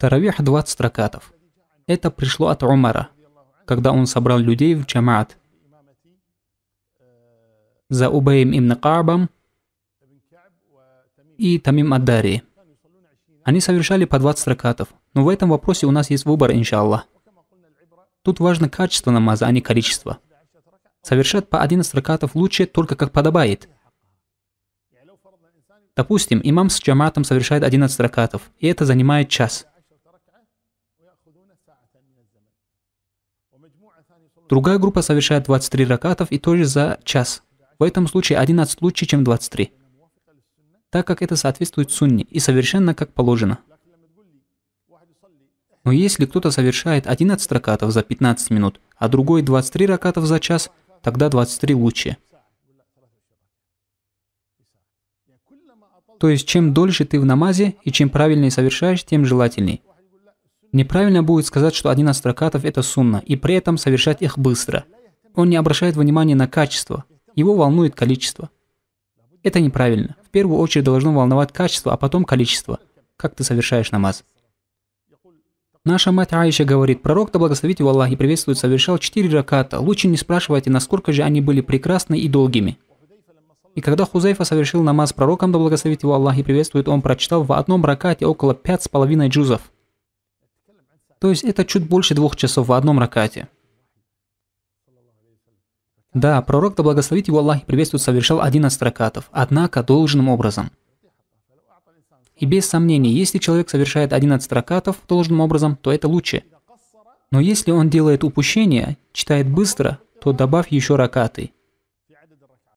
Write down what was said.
Таравих 20 ракатов. Это пришло от Умара, когда он собрал людей в джамаат. За Убаем имн Каабом и Тамим Аддари. Они совершали по 20 ракатов. Но в этом вопросе у нас есть выбор, иншаллах. Тут важно качество намаза, а не количество. Совершать по 11 ракатов лучше только как подобает – Допустим, имам с джаматом совершает 11 ракатов, и это занимает час. Другая группа совершает 23 ракатов и тоже за час. В этом случае 11 лучше, чем 23, так как это соответствует сунне и совершенно как положено. Но если кто-то совершает 11 ракатов за 15 минут, а другой 23 ракатов за час, тогда 23 лучше. То есть, чем дольше ты в намазе и чем правильнее совершаешь, тем желательней. Неправильно будет сказать, что один из ракатов – это сунна, и при этом совершать их быстро. Он не обращает внимания на качество, его волнует количество. Это неправильно. В первую очередь должно волновать качество, а потом количество. Как ты совершаешь намаз. Наша мать Аиша говорит, пророк, да благословит его Аллах и приветствует, совершал четыре раката. Лучше не спрашивайте, насколько же они были прекрасны и долгими. И когда Хузейфа совершил намаз пророком, да благословит его Аллах и приветствует, он прочитал в одном ракате около пять с половиной джузов. То есть это чуть больше двух часов в одном ракате. Да, пророк, да благословит его Аллах и приветствует, совершал 11 ракатов, однако должным образом. И без сомнений, если человек совершает 11 ракатов должным образом, то это лучше. Но если он делает упущение, читает быстро, то добавь еще ракаты –